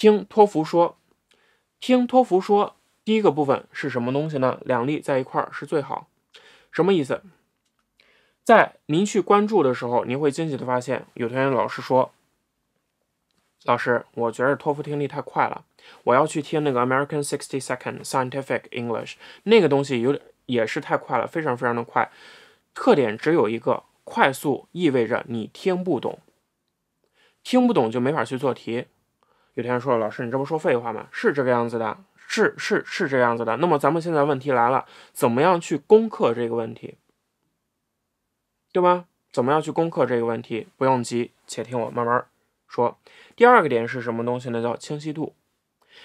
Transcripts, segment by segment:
听托福说，听托福说，第一个部分是什么东西呢？两粒在一块儿是最好。什么意思？在您去关注的时候，您会惊喜的发现，有同学老师说：“老师，我觉得托福听力太快了，我要去听那个 American Sixty Second Scientific English，那个东西有点也是太快了，非常非常的快。特点只有一个，快速意味着你听不懂，听不懂就没法去做题。”有学说：“老师，你这不说废话吗？是这个样子的，是是是这样子的。那么咱们现在问题来了，怎么样去攻克这个问题，对吗？怎么样去攻克这个问题？不用急，且听我慢慢说。第二个点是什么东西呢？叫清晰度。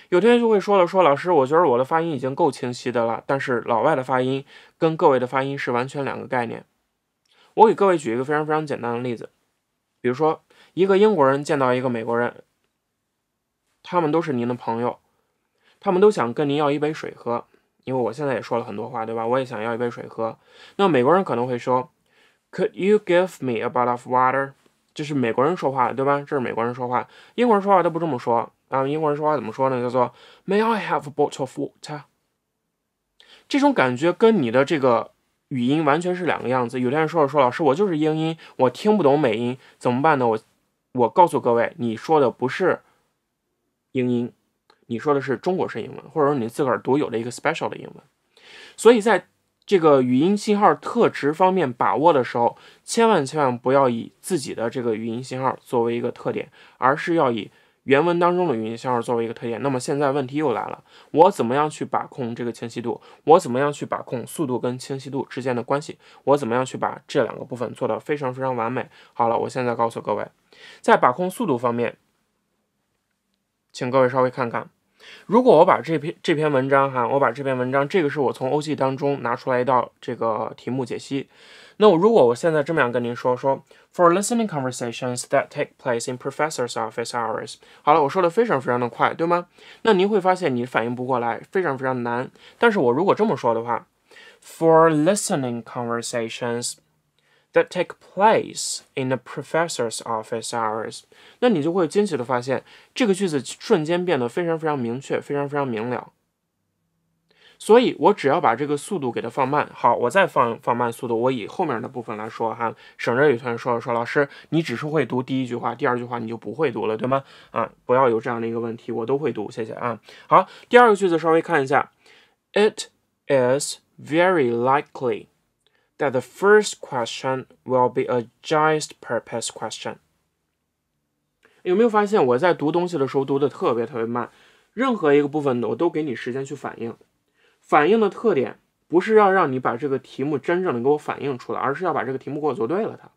有同学就会说了，说老师，我觉得我的发音已经够清晰的了，但是老外的发音跟各位的发音是完全两个概念。我给各位举一个非常非常简单的例子，比如说一个英国人见到一个美国人。”他们都是您的朋友，他们都想跟您要一杯水喝，因为我现在也说了很多话，对吧？我也想要一杯水喝。那美国人可能会说，Could you give me a bottle of water？这是美国人说话，对吧？这是美国人说话，英国人说话都不这么说啊。英国人说话怎么说呢？叫做 May I have a bottle of water？这种感觉跟你的这个语音完全是两个样子。有的人说了说，老师，我就是英音，我听不懂美音，怎么办呢？我我告诉各位，你说的不是。英音，你说的是中国式英文，或者说你自个儿独有的一个 special 的英文。所以，在这个语音信号特值方面把握的时候，千万千万不要以自己的这个语音信号作为一个特点，而是要以原文当中的语音信号作为一个特点。那么现在问题又来了，我怎么样去把控这个清晰度？我怎么样去把控速度跟清晰度之间的关系？我怎么样去把这两个部分做得非常非常完美？好了，我现在告诉各位，在把控速度方面。请各位稍微看看，如果我把这篇这篇文章哈，我把这篇文章，这个是我从欧几当中拿出来一道这个题目解析。那我如果我现在这么样跟您说说，for listening conversations that take place in professors office hours，好了，我说的非常非常的快，对吗？那您会发现你反应不过来，非常非常难。但是我如果这么说的话，for listening conversations。That take place in the professor's office hours，那你就会惊奇的发现，这个句子瞬间变得非常非常明确，非常非常明了。所以我只要把这个速度给它放慢，好，我再放放慢速度，我以后面的部分来说哈，省着有同学说了说，老师，你只是会读第一句话，第二句话你就不会读了，对吗？啊，不要有这样的一个问题，我都会读，谢谢啊。好，第二个句子稍微看一下，It is very likely。That the first question will be a just purpose question。有没有发现我在读东西的时候读的特别特别慢？任何一个部分我都给你时间去反应。反应的特点不是要让你把这个题目真正的给我反应出来，而是要把这个题目给我做对了它。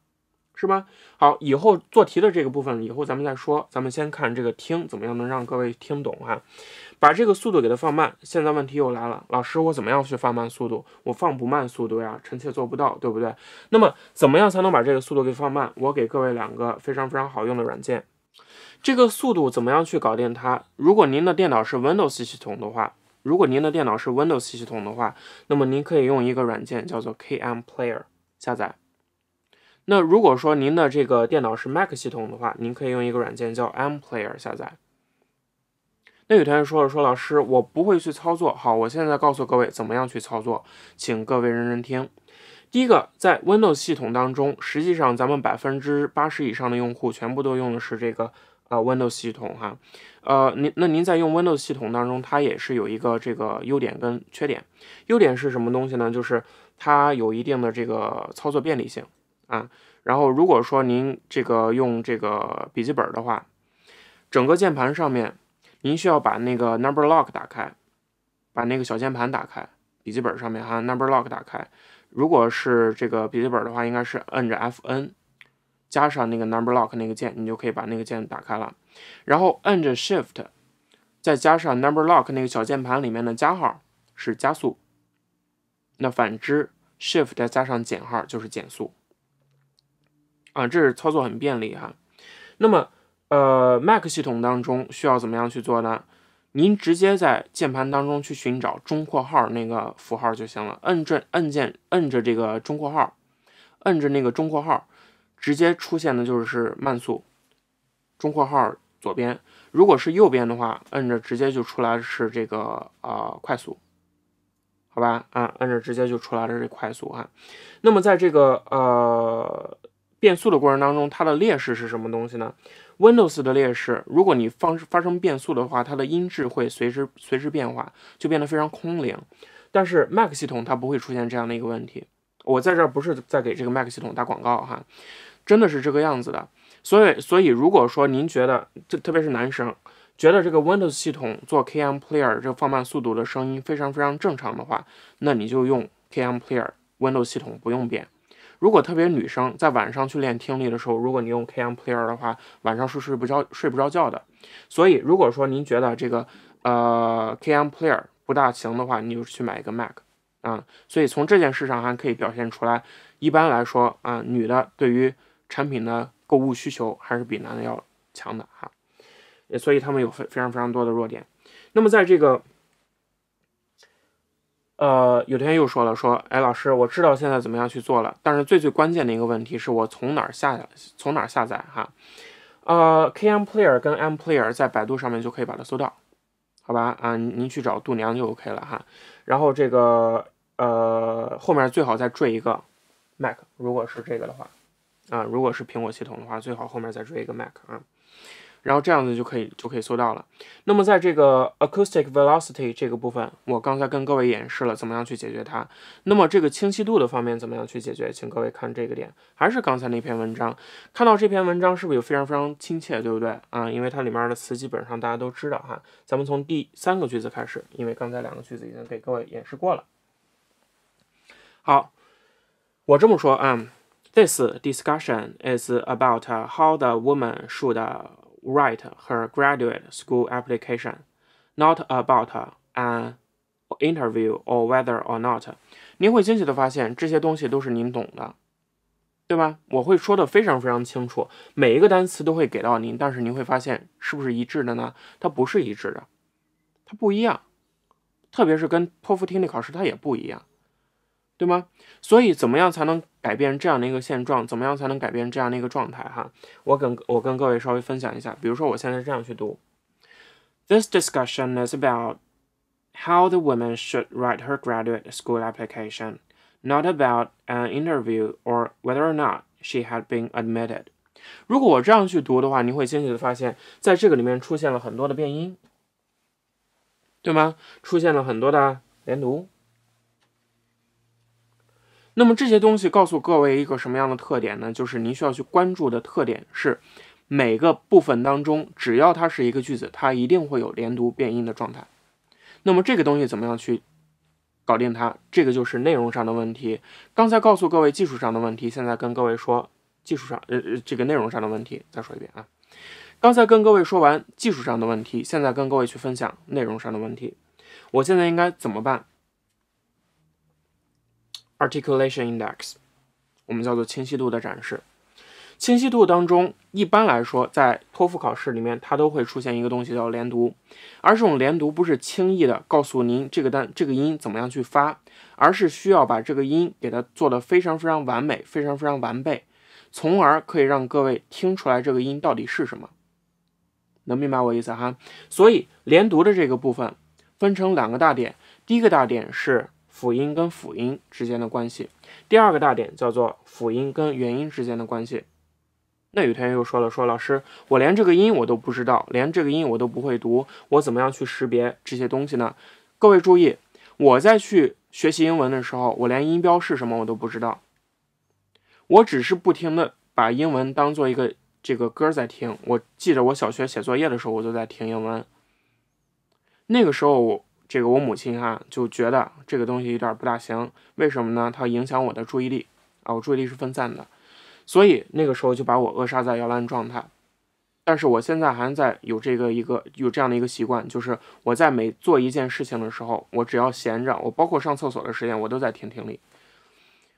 是吧？好，以后做题的这个部分，以后咱们再说。咱们先看这个听怎么样能让各位听懂哈，把这个速度给它放慢。现在问题又来了，老师，我怎么样去放慢速度？我放不慢速度呀，臣妾做不到，对不对？那么怎么样才能把这个速度给放慢？我给各位两个非常非常好用的软件，这个速度怎么样去搞定它？如果您的电脑是 Windows 系统的话，如果您的电脑是 Windows 系统的话，那么您可以用一个软件叫做 KM Player 下载。那如果说您的这个电脑是 Mac 系统的话，您可以用一个软件叫 M Player 下载。那有同学说了说老师，我不会去操作。好，我现在告诉各位怎么样去操作，请各位认真听。第一个，在 Windows 系统当中，实际上咱们百分之八十以上的用户全部都用的是这个呃 Windows 系统哈。呃，您那您在用 Windows 系统当中，它也是有一个这个优点跟缺点。优点是什么东西呢？就是它有一定的这个操作便利性。啊，然后如果说您这个用这个笔记本的话，整个键盘上面，您需要把那个 number lock 打开，把那个小键盘打开，笔记本上面哈 number lock 打开。如果是这个笔记本的话，应该是摁着 FN 加上那个 number lock 那个键，你就可以把那个键打开了。然后摁着 Shift 再加上 number lock 那个小键盘里面的加号是加速，那反之 Shift 再加上减号就是减速。啊，这是操作很便利哈。那么，呃，Mac 系统当中需要怎么样去做呢？您直接在键盘当中去寻找中括号那个符号就行了，摁这摁键，摁着这个中括号，摁着那个中括号，直接出现的就是慢速。中括号左边，如果是右边的话，摁着直接就出来是这个啊快速，好吧？啊，摁着直接就出来的是快速哈。那么在这个呃。变速的过程当中，它的劣势是什么东西呢？Windows 的劣势，如果你放发生变速的话，它的音质会随之随之变化，就变得非常空灵。但是 Mac 系统它不会出现这样的一个问题。我在这儿不是在给这个 Mac 系统打广告哈，真的是这个样子的。所以，所以如果说您觉得，这特别是男生觉得这个 Windows 系统做 KM Player 这放慢速度的声音非常非常正常的话，那你就用 KM Player，Windows 系统不用变。如果特别女生在晚上去练听力的时候，如果你用 K M Player 的话，晚上是睡不着、睡不着觉的。所以，如果说您觉得这个呃 K M Player 不大行的话，你就去买一个 Mac，啊。所以从这件事上还可以表现出来，一般来说啊，女的对于产品的购物需求还是比男的要强的哈。所以他们有非非常非常多的弱点。那么在这个呃，有天又说了，说，哎，老师，我知道现在怎么样去做了，但是最最关键的一个问题是我从哪儿下，从哪儿下载哈？呃，KM Player 跟 M Player 在百度上面就可以把它搜到，好吧？啊，您去找度娘就 OK 了哈。然后这个呃后面最好再缀一个 Mac，如果是这个的话，啊，如果是苹果系统的话，最好后面再缀一个 Mac 啊。然后这样子就可以就可以搜到了。那么在这个 acoustic velocity 这个部分，我刚才跟各位演示了怎么样去解决它。那么这个清晰度的方面怎么样去解决？请各位看这个点，还是刚才那篇文章。看到这篇文章是不是有非常非常亲切，对不对啊？因为它里面的词基本上大家都知道哈。咱们从第三个句子开始，因为刚才两个句子已经给各位演示过了。好，我这么说啊，This discussion is about how the woman should. Write her graduate school application, not about an interview or whether or not. 您会惊奇的发现这些东西都是您懂的，对吧？我会说的非常非常清楚，每一个单词都会给到您，但是您会发现是不是一致的呢？它不是一致的，它不一样，特别是跟托福听力考试它也不一样，对吗？所以怎么样才能？改变这样的一个现状，怎么样才能改变这样的一个状态？哈，我跟我跟各位稍微分享一下。比如说，我现在这样去读，This discussion is about how the woman should write her graduate school application, not about an interview or whether or not she h a d been admitted. 如果我这样去读的话，你会惊喜的发现，在这个里面出现了很多的变音，对吗？出现了很多的连读。那么这些东西告诉各位一个什么样的特点呢？就是您需要去关注的特点是，每个部分当中，只要它是一个句子，它一定会有连读变音的状态。那么这个东西怎么样去搞定它？这个就是内容上的问题。刚才告诉各位技术上的问题，现在跟各位说技术上呃呃这个内容上的问题。再说一遍啊，刚才跟各位说完技术上的问题，现在跟各位去分享内容上的问题。我现在应该怎么办？Articulation index，我们叫做清晰度的展示。清晰度当中，一般来说，在托福考试里面，它都会出现一个东西叫连读。而这种连读不是轻易的告诉您这个单这个音怎么样去发，而是需要把这个音给它做的非常非常完美，非常非常完备，从而可以让各位听出来这个音到底是什么。能明白我意思哈？所以连读的这个部分分成两个大点，第一个大点是。辅音跟辅音之间的关系，第二个大点叫做辅音跟元音之间的关系。那有同学又说了，说老师，我连这个音我都不知道，连这个音我都不会读，我怎么样去识别这些东西呢？各位注意，我在去学习英文的时候，我连音标是什么我都不知道，我只是不停的把英文当做一个这个歌在听。我记着我小学写作业的时候，我就在听英文。那个时候我。这个我母亲哈就觉得这个东西有点不大行，为什么呢？它影响我的注意力啊，我注意力是分散的，所以那个时候就把我扼杀在摇篮状态。但是我现在还在有这个一个有这样的一个习惯，就是我在每做一件事情的时候，我只要闲着，我包括上厕所的时间，我都在听听力。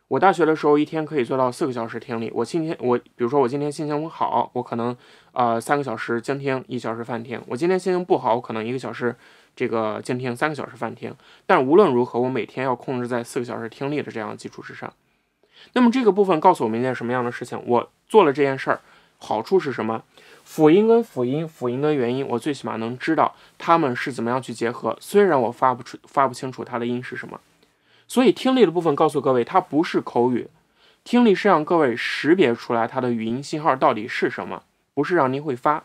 我大学的时候一天可以做到四个小时听力。我今天我比如说我今天心情好，我可能啊三个小时精听，一小时泛听。我今天心情不好，我可能一个小时。这个静听三个小时泛听，但无论如何，我每天要控制在四个小时听力的这样基础之上。那么这个部分告诉我们一件什么样的事情？我做了这件事儿，好处是什么？辅音跟辅音，辅音跟元音，我最起码能知道它们是怎么样去结合。虽然我发不出、发不清楚它的音是什么，所以听力的部分告诉各位，它不是口语听力，是让各位识别出来它的语音信号到底是什么，不是让您会发。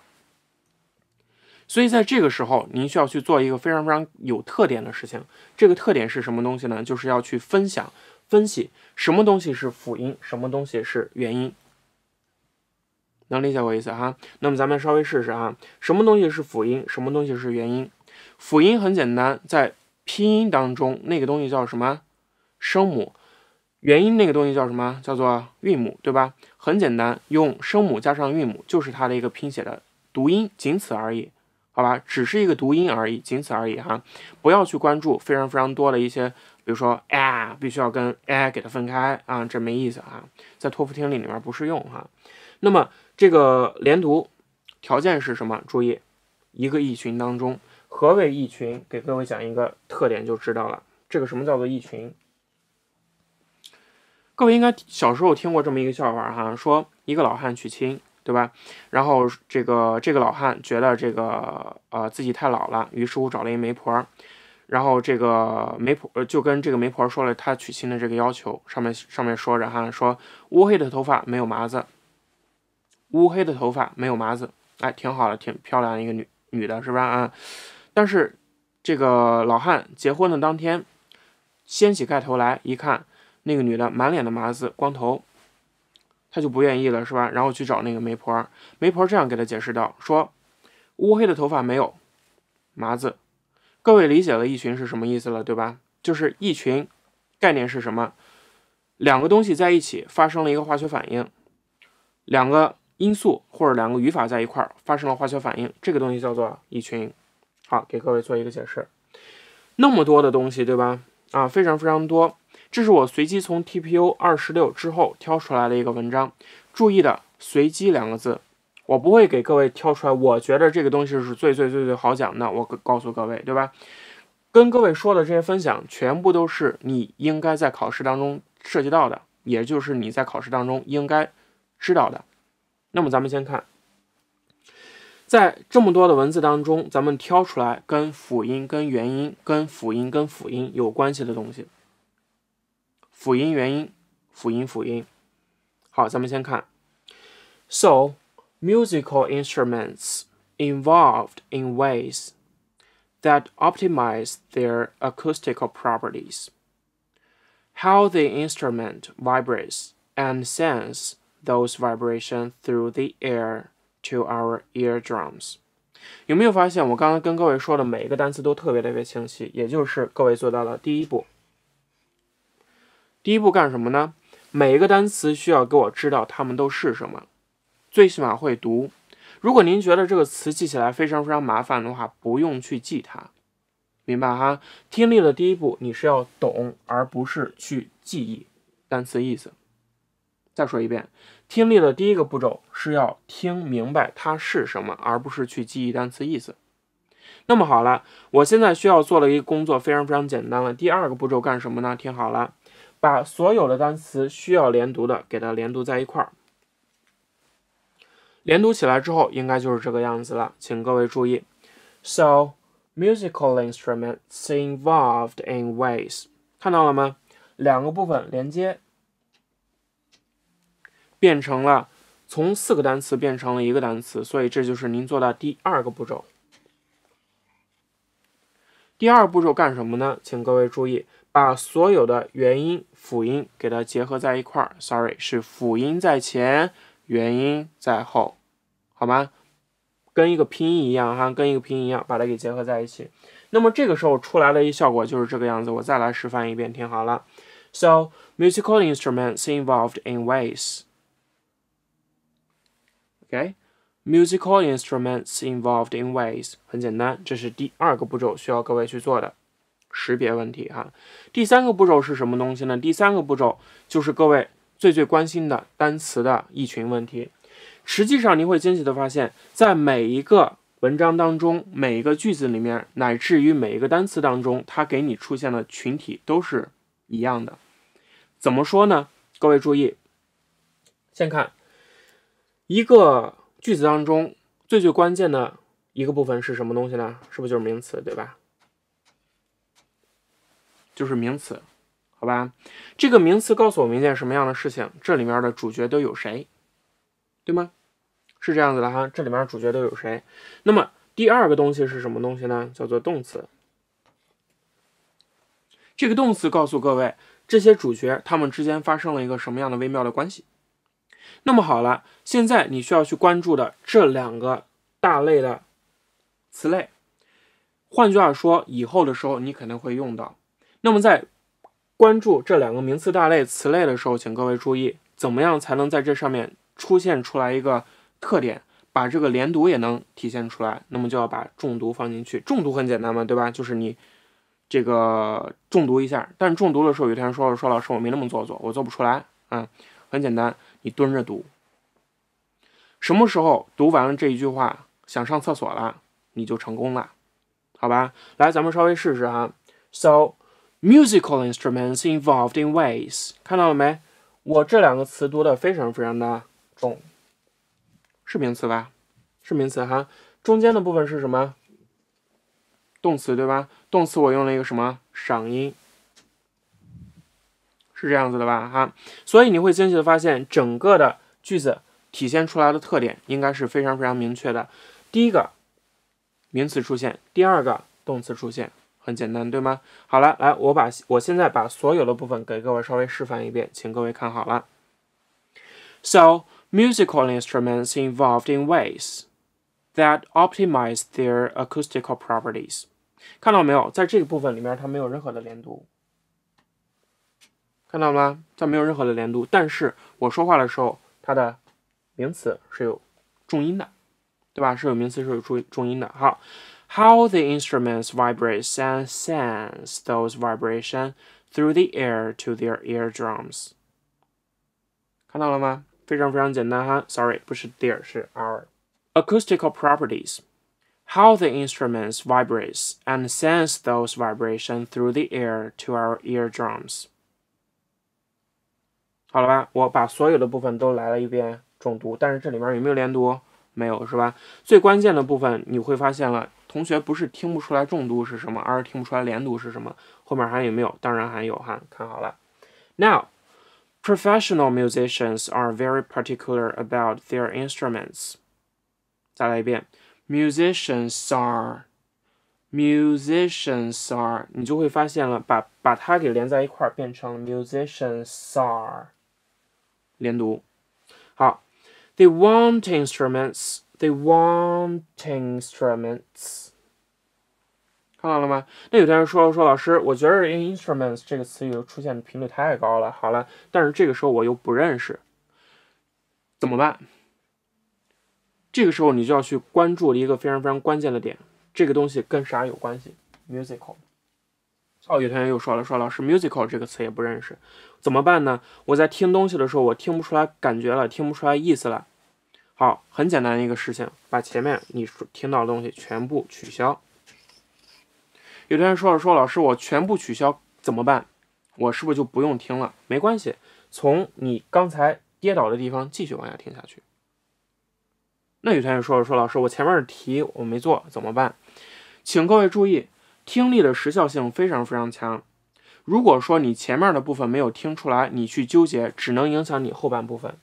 所以在这个时候，您需要去做一个非常非常有特点的事情。这个特点是什么东西呢？就是要去分享、分析什么东西是辅音，什么东西是元音。能理解我意思哈？那么咱们稍微试试哈，什么东西是辅音，什么东西是元音？辅音很简单，在拼音当中，那个东西叫什么？声母。元音那个东西叫什么？叫做韵母，对吧？很简单，用声母加上韵母就是它的一个拼写的读音，仅此而已。好吧，只是一个读音而已，仅此而已哈，不要去关注非常非常多的一些，比如说啊，必须要跟啊给它分开啊，这没意思啊，在托福听力里面不适用哈。那么这个连读条件是什么？注意，一个一群当中，何为一群？给各位讲一个特点就知道了。这个什么叫做一群？各位应该小时候听过这么一个笑话哈，说一个老汉娶亲。对吧？然后这个这个老汉觉得这个呃自己太老了，于是乎找了一媒婆。然后这个媒婆就跟这个媒婆说了他娶亲的这个要求，上面上面说着哈，说乌黑的头发没有麻子，乌黑的头发没有麻子，哎，挺好的，挺漂亮一个女女的是吧？啊，但是这个老汉结婚的当天，掀起盖头来一看，那个女的满脸的麻子，光头。他就不愿意了，是吧？然后去找那个媒婆，媒婆这样给他解释道：“说乌黑的头发没有麻子，各位理解了‘一群’是什么意思了，对吧？就是‘一群’概念是什么？两个东西在一起发生了一个化学反应，两个因素或者两个语法在一块儿发生了化学反应，这个东西叫做‘一群’。好，给各位做一个解释，那么多的东西，对吧？啊，非常非常多。”这是我随机从 T P U 二十六之后挑出来的一个文章，注意的“随机”两个字，我不会给各位挑出来。我觉得这个东西是最最最最好讲的，我告诉各位，对吧？跟各位说的这些分享，全部都是你应该在考试当中涉及到的，也就是你在考试当中应该知道的。那么咱们先看，在这么多的文字当中，咱们挑出来跟辅音、跟元音、跟辅音、跟辅音有关系的东西。辅音元音，辅音辅音。好，咱们先看，so musical instruments involved in ways that optimize their acoustical properties, how the instrument vibrates and sends those vibrations through the air to our eardrums. 有没有发现我刚刚跟各位说的每一个单词都特别特别清晰？也就是各位做到了第一步。第一步干什么呢？每一个单词需要给我知道它们都是什么，最起码会读。如果您觉得这个词记起来非常非常麻烦的话，不用去记它，明白哈？听力的第一步你是要懂，而不是去记忆单词意思。再说一遍，听力的第一个步骤是要听明白它是什么，而不是去记忆单词意思。那么好了，我现在需要做的一个工作非常非常简单了。第二个步骤干什么呢？听好了。把所有的单词需要连读的给它连读在一块儿，连读起来之后应该就是这个样子了，请各位注意。So musical instruments involved in ways，看到了吗？两个部分连接，变成了从四个单词变成了一个单词，所以这就是您做的第二个步骤。第二步骤干什么呢？请各位注意，把所有的元音。辅音给它结合在一块儿，sorry 是辅音在前，元音在后，好吗？跟一个拼音一样哈，跟一个拼音一样，把它给结合在一起。那么这个时候出来了一效果就是这个样子，我再来示范一遍，听好了。So musical instruments involved in ways，OK，musical instruments involved in ways 很简单，这是第二个步骤需要各位去做的。识别问题哈，第三个步骤是什么东西呢？第三个步骤就是各位最最关心的单词的一群问题。实际上，你会惊喜的发现，在每一个文章当中、每一个句子里面，乃至于每一个单词当中，它给你出现的群体都是一样的。怎么说呢？各位注意，先看一个句子当中最最关键的一个部分是什么东西呢？是不是就是名词，对吧？就是名词，好吧？这个名词告诉我们一件什么样的事情？这里面的主角都有谁，对吗？是这样子的哈，这里面主角都有谁？那么第二个东西是什么东西呢？叫做动词。这个动词告诉各位，这些主角他们之间发生了一个什么样的微妙的关系？那么好了，现在你需要去关注的这两个大类的词类，换句话说，以后的时候你肯定会用到。那么在关注这两个名词大类词类的时候，请各位注意，怎么样才能在这上面出现出来一个特点，把这个连读也能体现出来？那么就要把重读放进去。重读很简单嘛，对吧？就是你这个重读一下，但重读的时候，有的人说说老师，我没那么做作，我做不出来。嗯，很简单，你蹲着读。什么时候读完了这一句话，想上厕所了，你就成功了，好吧？来，咱们稍微试试哈。So。Musical instruments involved in ways，看到了没？我这两个词读的非常非常的重，是名词吧？是名词哈。中间的部分是什么？动词对吧？动词我用了一个什么？赏音，是这样子的吧？哈。所以你会惊奇的发现，整个的句子体现出来的特点应该是非常非常明确的。第一个名词出现，第二个动词出现。很简单，对吗？好了，来，我把我现在把所有的部分给各位稍微示范一遍，请各位看好了。So musical instruments involved in ways that optimize their acoustical properties，看到没有，在这个部分里面它没有任何的连读，看到吗？它没有任何的连读，但是我说话的时候，它的名词是有重音的，对吧？是有名词是有重重音的，好。how the instruments vibrate and sends those vibrations through the air to their eardrums。看到了吗？非常非常简单哈。Sorry，不是 Acoustical properties. How the instruments vibrates and sends those vibrations through the air to our 好了吧，我把所有的部分都来了一遍，重读。但是这里面有没有连读？没有是吧？最关键的部分，你会发现了。同学不是听不出来重读是什么，而是听不出来连读是什么。后面还有没有？当然还有哈，看好了。Now, professional musicians are very particular about their instruments. 再来一遍，musicians 再来一遍，musicians are, musicians are，你就会发现了，把把它给连在一块儿，变成了 musicians are，连读。好，they want instruments They want instruments，看到了吗？那有同学说说，老师，我觉得 instruments i n 这个词语出现的频率太高了。好了，但是这个时候我又不认识，怎么办？这个时候你就要去关注一个非常非常关键的点，这个东西跟啥有关系？musical。哦，有同学又说了说，老师，musical 这个词也不认识，怎么办呢？我在听东西的时候，我听不出来感觉了，听不出来意思了。好，很简单的一个事情，把前面你听到的东西全部取消。有同学说了说，老师，我全部取消怎么办？我是不是就不用听了？没关系，从你刚才跌倒的地方继续往下听下去。那有同学说了说，老师，我前面的题我没做怎么办？请各位注意，听力的时效性非常非常强。如果说你前面的部分没有听出来，你去纠结，只能影响你后半部分。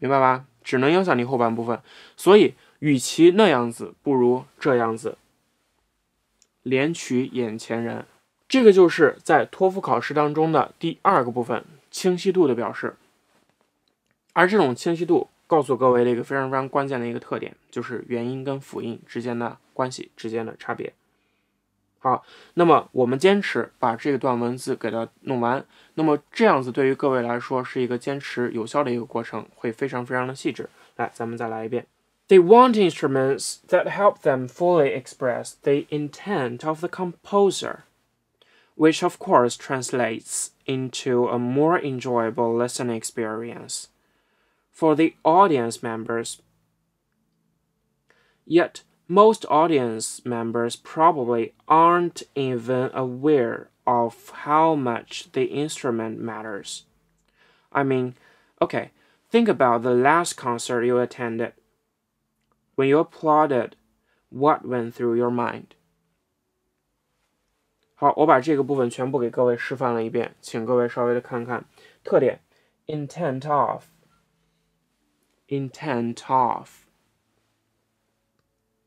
明白吧？只能影响你后半部分，所以与其那样子，不如这样子。怜取眼前人，这个就是在托福考试当中的第二个部分清晰度的表示。而这种清晰度告诉各位的一个非常非常关键的一个特点，就是元音跟辅音之间的关系之间的差别。好，那么我们坚持把这段文字给它弄完，那么这样子对于各位来说是一个坚持有效的一个过程，会非常非常的细致。来，咱们再来一遍。They want instruments that help them fully express the intent of the composer, which of course translates into a more enjoyable listening experience for the audience members. Yet most audience members probably aren't even aware of how much the instrument matters. I mean, okay, think about the last concert you attended. When you applauded, what went through your mind? 好，我把这个部分全部给各位示范了一遍，请各位稍微的看看特点。Intent of, intent of。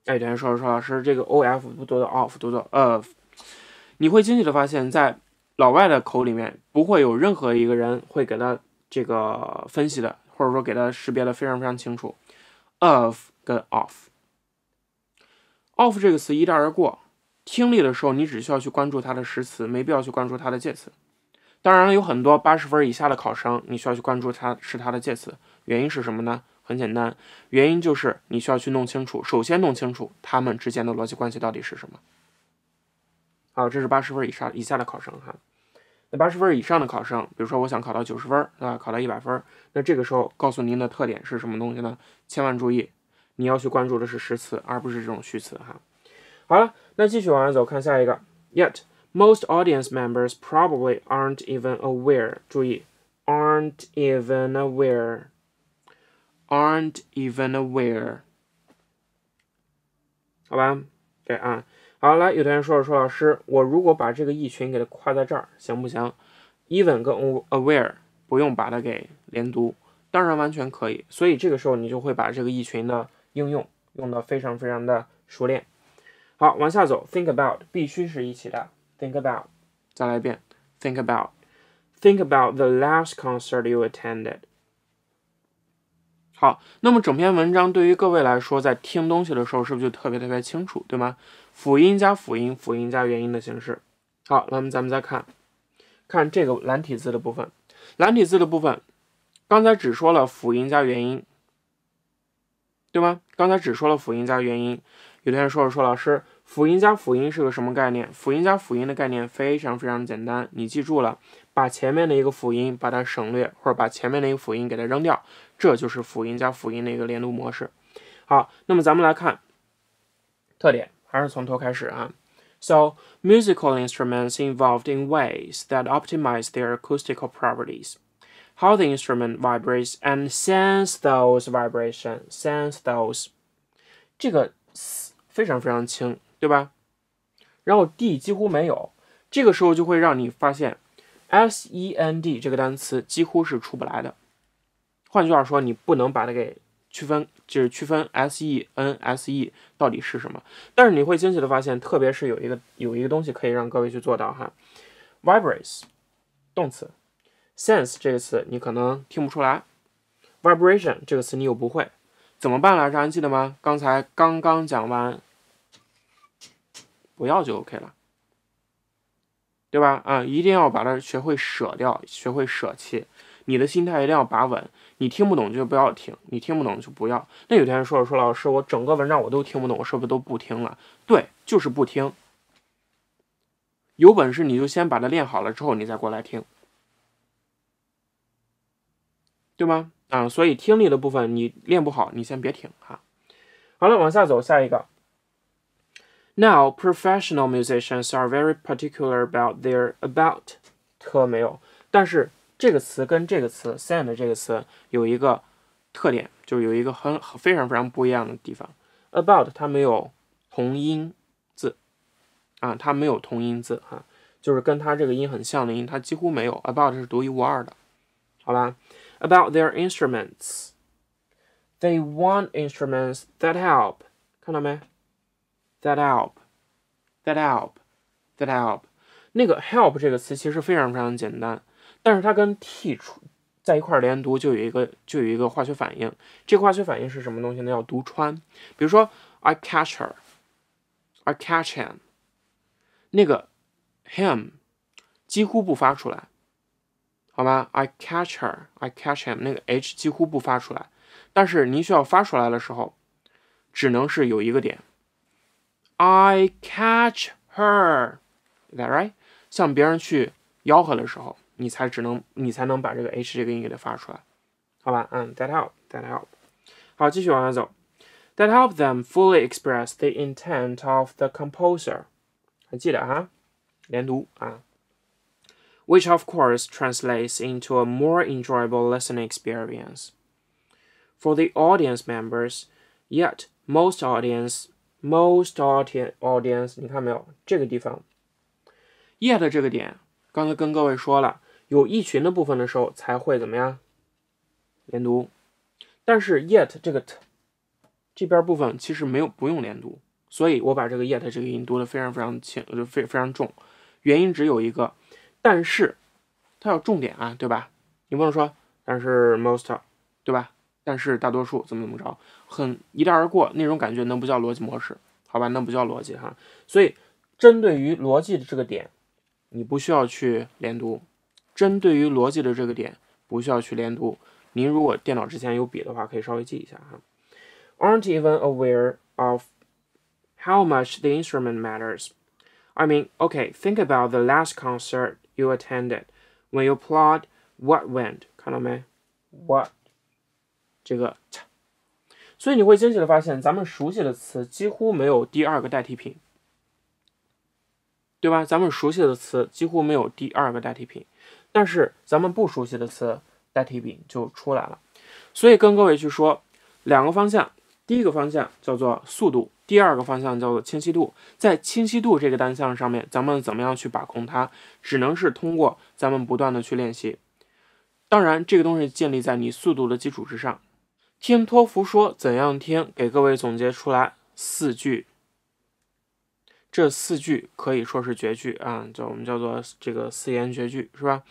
哎，等下说说老师，这个 o f 不读的 off，读作 f 你会惊奇的发现，在老外的口里面，不会有任何一个人会给他这个分析的，或者说给他识别的非常非常清楚。of 跟 off，off 这个词一带而过，听力的时候你只需要去关注它的实词，没必要去关注它的介词。当然了，有很多八十分以下的考生，你需要去关注它是它的介词，原因是什么呢？很简单，原因就是你需要去弄清楚，首先弄清楚他们之间的逻辑关系到底是什么。好，这是八十分以上以下的考生哈。那八十分以上的考生，比如说我想考到九十分，啊，考到一百分，那这个时候告诉您的特点是什么东西呢？千万注意，你要去关注的是实词，而不是这种虚词哈。好了，那继续往下走，看下一个。Yet most audience members probably aren't even aware。注意，aren't even aware。Aren't even aware，好吧，对啊，好来，有同学说了说，老师，我如果把这个一群给它跨在这儿行不行？Even 跟 aware 不用把它给连读，当然完全可以。所以这个时候你就会把这个一群的应用用的非常非常的熟练。好，往下走，Think about 必须是一起的，Think about 再来一遍，Think about，Think about the last concert you attended。好，那么整篇文章对于各位来说，在听东西的时候，是不是就特别特别清楚，对吗？辅音加辅音，辅音加元音的形式。好，那么咱们再看看这个蓝体字的部分，蓝体字的部分，刚才只说了辅音加元音，对吗？刚才只说了辅音加元音，有同学说了说老师。辅音加辅音是个什么概念？辅音加辅音的概念非常非常简单，你记住了，把前面的一个辅音把它省略，或者把前面的一个辅音给它扔掉，这就是辅音加辅音的一个连读模式。好，那么咱们来看特点，还是从头开始啊。So musical instruments involved in ways that optimize their acoustical properties, how the instrument vibrates and sends those vibration sends those。这个非常非常轻。对吧？然后 D 几乎没有，这个时候就会让你发现 S E N D 这个单词几乎是出不来的。换句话说，你不能把它给区分，就是区分 S E N S E 到底是什么。但是你会惊奇的发现，特别是有一个有一个东西可以让各位去做到哈。Vibrate 动词，Sense 这个词你可能听不出来，Vibration 这个词你又不会，怎么办？来着？还记得吗？刚才刚刚讲完。不要就 OK 了，对吧？啊，一定要把它学会舍掉，学会舍弃。你的心态一定要把稳。你听不懂就不要听，你听不懂就不要。那有些人说了说：“老师，我整个文章我都听不懂，我是不是都不听了？”对，就是不听。有本事你就先把它练好了，之后你再过来听，对吗？啊，所以听力的部分你练不好，你先别听哈。好了，往下走，下一个。Now, professional musicians are very particular about their about。特没有，但是这个词跟这个词，send 这个词有一个特点，就是有一个很非常非常不一样的地方。about 它没有同音字啊，它没有同音字哈，就是跟它这个音很像的音，它几乎没有。about 是独一无二的，好吧？about their instruments, they want instruments that help。看到没？That help, that help, that help。那个 help 这个词其实非常非常简单，但是它跟 teach 在一块儿连读就有一个就有一个化学反应。这化学反应是什么东西呢？要读穿。比如说 I catch her, I catch him。那个 him 几乎不发出来，好吧？I catch her, I catch him。那个 h 几乎不发出来，但是您需要发出来的时候，只能是有一个点。I catch her，对吧？Right？向别人去吆喝的时候，你才只能你才能把这个 h 这个音给它发出来，好吧？嗯，that help，that help。好，继续往下走。That help them fully express the intent of the composer。还记得哈？连读啊。Which of course translates into a more enjoyable listening experience for the audience members. Yet most audience Most audience，你看没有这个地方，yet 这个点，刚才跟各位说了，有一群的部分的时候才会怎么样，连读，但是 yet 这个 t 这边部分其实没有不用连读，所以我把这个 yet 这个音读的非常非常轻，就非非常重，原因只有一个，但是它要重点啊，对吧？你不能说，但是 most，对吧？但是大多数怎么怎么着，很一带而过，那种感觉能不叫逻辑模式？好吧，那不叫逻辑哈。所以针对于逻辑的这个点，你不需要去连读；针对于逻辑的这个点，不需要去连读。您如果电脑之前有笔的话，可以稍微记一下哈。Aren't even aware of how much the instrument matters. I mean, okay, think about the last concert you attended when you plot what went? 看到没？What? 这个，所以你会惊奇的发现，咱们熟悉的词几乎没有第二个代替品，对吧？咱们熟悉的词几乎没有第二个代替品，但是咱们不熟悉的词代替品就出来了。所以跟各位去说，两个方向，第一个方向叫做速度，第二个方向叫做清晰度。在清晰度这个单项上面，咱们怎么样去把控它？只能是通过咱们不断的去练习。当然，这个东西建立在你速度的基础之上。听托福说怎样听，给各位总结出来四句。这四句可以说是绝句啊，叫我们叫做这个四言绝句，是吧？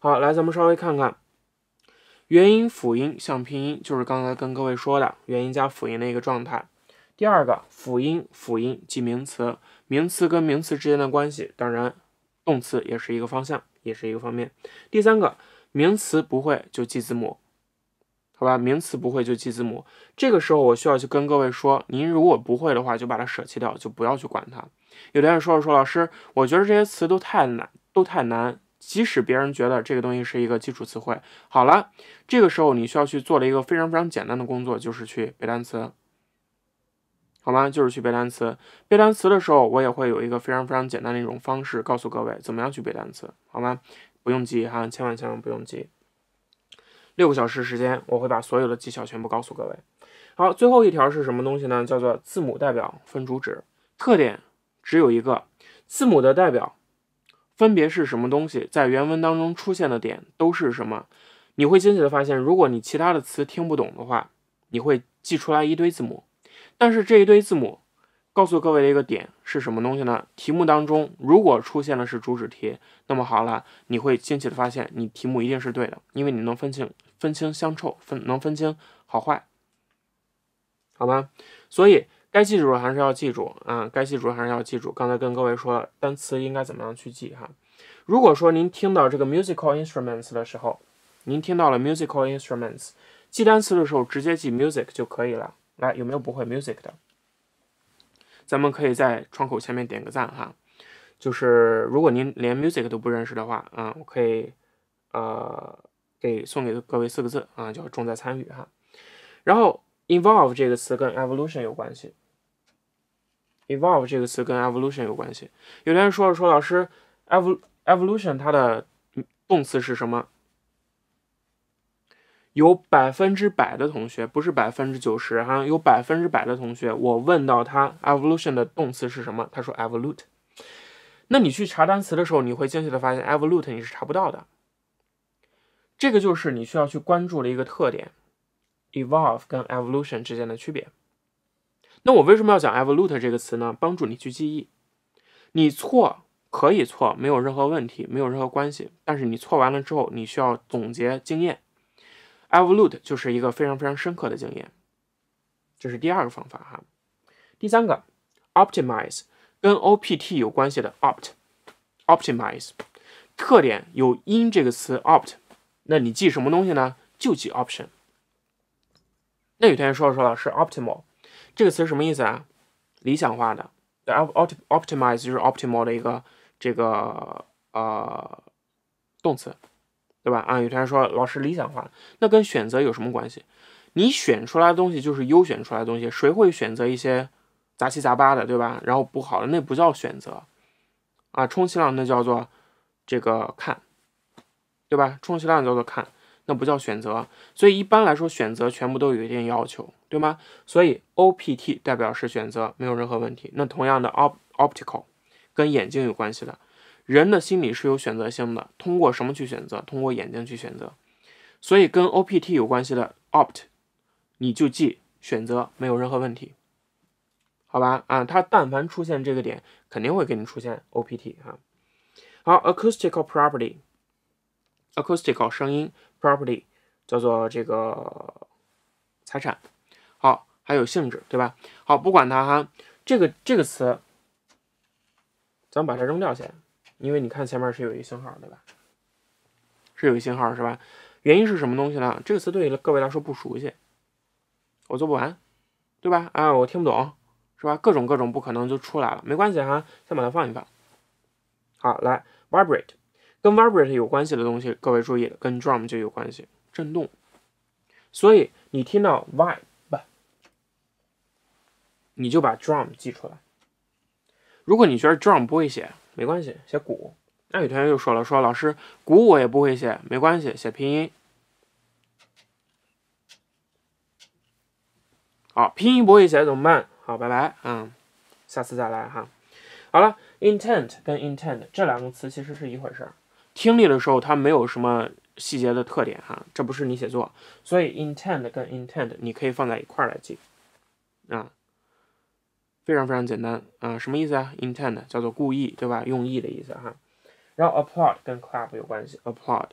好，来咱们稍微看看元音辅音像拼音，就是刚才跟各位说的元音加辅音的一个状态。第二个辅音辅音记名词，名词跟名词之间的关系，当然动词也是一个方向，也是一个方面。第三个名词不会就记字母。好吧，名词不会就记字母。这个时候我需要去跟各位说，您如果不会的话，就把它舍弃掉，就不要去管它。有的人说了说，老师，我觉得这些词都太难，都太难。即使别人觉得这个东西是一个基础词汇，好了，这个时候你需要去做了一个非常非常简单的工作，就是去背单词，好吗？就是去背单词。背单词的时候，我也会有一个非常非常简单的一种方式，告诉各位怎么样去背单词，好吗？不用记哈，千万千万不用记。六个小时时间，我会把所有的技巧全部告诉各位。好，最后一条是什么东西呢？叫做字母代表分主旨，特点只有一个，字母的代表分别是什么东西？在原文当中出现的点都是什么？你会惊奇的发现，如果你其他的词听不懂的话，你会记出来一堆字母。但是这一堆字母，告诉各位的一个点是什么东西呢？题目当中如果出现的是主旨题，那么好了，你会惊奇的发现，你题目一定是对的，因为你能分清。分清香臭，分能分清好坏，好吗？所以该记住还是要记住啊，该记住还是要记住。刚才跟各位说了，单词应该怎么样去记哈。如果说您听到这个 musical instruments 的时候，您听到了 musical instruments，记单词的时候直接记 music 就可以了。来，有没有不会 music 的？咱们可以在窗口前面点个赞哈。就是如果您连 music 都不认识的话，嗯，我可以呃。给送给各位四个字啊，叫重在参与哈。然后，involve 这个词跟 evolution 有关系。involve 这个词跟 evolution 有关系。有的人说了说老师，evolution 它的动词是什么？有百分之百的同学，不是百分之九十哈，有百分之百的同学，我问到他 evolution 的动词是什么，他说 evolute。那你去查单词的时候，你会惊奇的发现 evolute 你是查不到的。这个就是你需要去关注的一个特点，evolve 跟 evolution 之间的区别。那我为什么要讲 evolute 这个词呢？帮助你去记忆。你错可以错，没有任何问题，没有任何关系。但是你错完了之后，你需要总结经验。evolute 就是一个非常非常深刻的经验。这是第二个方法哈。第三个，optimize 跟 opt 有关系的 opt，optimize 特点有 in 这个词 opt。那你记什么东西呢？就记 option。那有同学说了：“说了是 optimal，这个词什么意思啊？理想化的，optimize 就是 optimal 的一个这个呃动词，对吧？啊，有同学说老师理想化，那跟选择有什么关系？你选出来的东西就是优选出来的东西，谁会选择一些杂七杂八的，对吧？然后不好的那不叫选择啊，充其量那叫做这个看。”对吧？充其量叫做看，那不叫选择。所以一般来说，选择全部都有一定要求，对吗？所以 O P T 代表是选择，没有任何问题。那同样的，opt ical 跟眼睛有关系的，人的心理是有选择性的。通过什么去选择？通过眼睛去选择。所以跟 O P T 有关系的 opt，你就记选择，没有任何问题。好吧？啊，它但凡出现这个点，肯定会给你出现 O P T 啊。好，acoustical property。Acoustic，a l 声音，property，叫做这个财产，好，还有性质，对吧？好，不管它哈，这个这个词，咱们把它扔掉先，因为你看前面是有一个信号，对吧？是有个信号，是吧？原因是什么东西呢？这个词对于各位来说不熟悉，我做不完，对吧？啊，我听不懂，是吧？各种各种不可能就出来了，没关系哈，先把它放一放。好，来，vibrate。跟 vibrate 有关系的东西，各位注意，跟 drum 就有关系，震动。所以你听到 vibe，你就把 drum 记出来。如果你觉得 drum 不会写，没关系，写鼓。那有同学又说了，说老师鼓我也不会写，没关系，写拼音。好，拼音不会写怎么办？好，拜拜，嗯，下次再来哈。好了，intent 跟 intend 这两个词其实是一回事儿。听力的时候它没有什么细节的特点哈，这不是你写作，所以 intend 跟 intend 你可以放在一块儿来记啊，非常非常简单啊，什么意思啊？intend 叫做故意对吧？用意的意思哈，然后 applaud 跟 club 有关系，applaud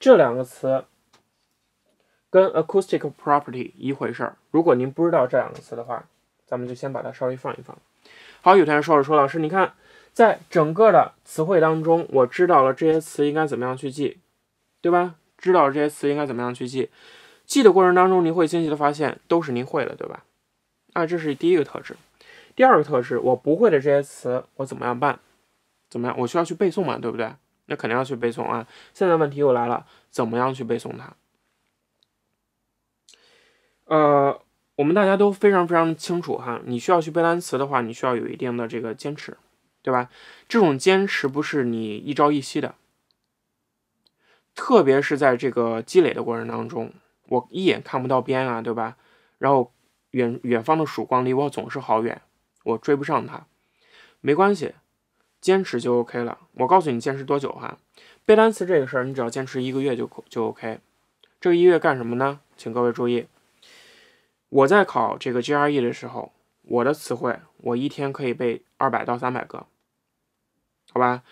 这两个词跟 acoustic property 一回事儿。如果您不知道这两个词的话，咱们就先把它稍微放一放。好，有同学说了说老师，你看。在整个的词汇当中，我知道了这些词应该怎么样去记，对吧？知道这些词应该怎么样去记，记的过程当中，你会惊奇的发现都是您会的，对吧？啊，这是第一个特质。第二个特质，我不会的这些词，我怎么样办？怎么样？我需要去背诵嘛，对不对？那肯定要去背诵啊。现在问题又来了，怎么样去背诵它？呃，我们大家都非常非常清楚哈，你需要去背单词的话，你需要有一定的这个坚持。对吧？这种坚持不是你一朝一夕的，特别是在这个积累的过程当中，我一眼看不到边啊，对吧？然后远远方的曙光离我总是好远，我追不上它。没关系，坚持就 OK 了。我告诉你，坚持多久哈？背单词这个事儿，你只要坚持一个月就就 OK。这个一个月干什么呢？请各位注意，我在考这个 GRE 的时候，我的词汇我一天可以背二百到三百个。好吧，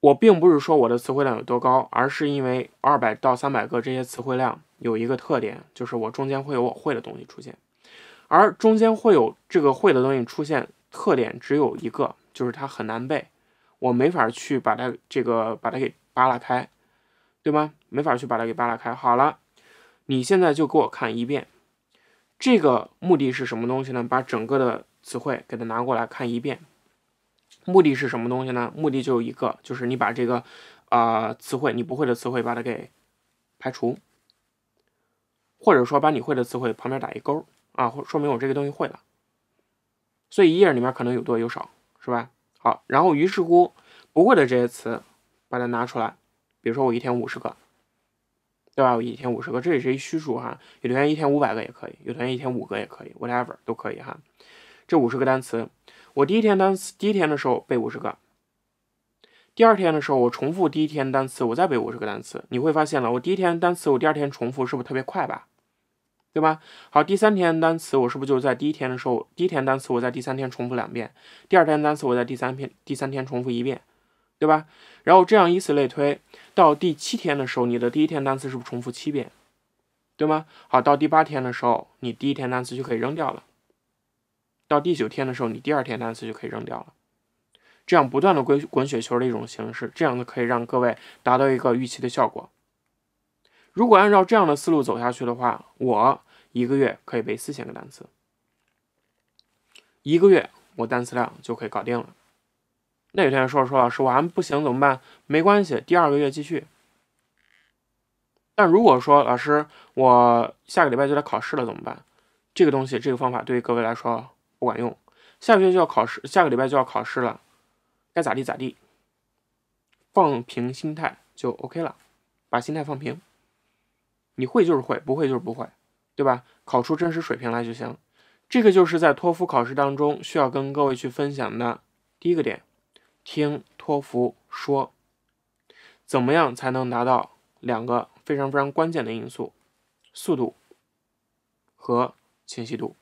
我并不是说我的词汇量有多高，而是因为二百到三百个这些词汇量有一个特点，就是我中间会有我会的东西出现，而中间会有这个会的东西出现，特点只有一个，就是它很难背，我没法去把它这个把它给扒拉开，对吗？没法去把它给扒拉开。好了，你现在就给我看一遍，这个目的是什么东西呢？把整个的词汇给它拿过来看一遍。目的是什么东西呢？目的就一个，就是你把这个，啊，词汇你不会的词汇把它给排除，或者说把你会的词汇旁边打一勾啊，说明我这个东西会了。所以一页里面可能有多有少，是吧？好，然后于是乎，不会的这些词，把它拿出来。比如说我一天五十个，对吧？我一天五十个，这也是一虚数哈。有同学一天五百个也可以，有同学一天五个也可以，whatever 都可以哈。这五十个单词。我第一天单词，第一天的时候背五十个，第二天的时候我重复第一天单词，我再背五十个单词，你会发现，了我第一天单词，我第二天重复是不是特别快吧？对吧？好，第三天单词，我是不是就在第一天的时候，第一天单词我在第三天重复两遍，第二天单词我在第三天第三天重复一遍，对吧？然后这样以此类推，到第七天的时候，你的第一天单词是不是重复七遍？对吗？好，到第八天的时候，你第一天单词就可以扔掉了。到第九天的时候，你第二天单词就可以扔掉了。这样不断的滚滚雪球的一种形式，这样子可以让各位达到一个预期的效果。如果按照这样的思路走下去的话，我一个月可以背四千个单词，一个月我单词量就可以搞定了。那有天说说老师，我还不行怎么办？没关系，第二个月继续。但如果说老师，我下个礼拜就得考试了怎么办？这个东西，这个方法对于各位来说。不管用，下学期就要考试，下个礼拜就要考试了，该咋地咋地，放平心态就 OK 了，把心态放平，你会就是会，不会就是不会，对吧？考出真实水平来就行。这个就是在托福考试当中需要跟各位去分享的第一个点，听托福说，怎么样才能达到两个非常非常关键的因素，速度和清晰度。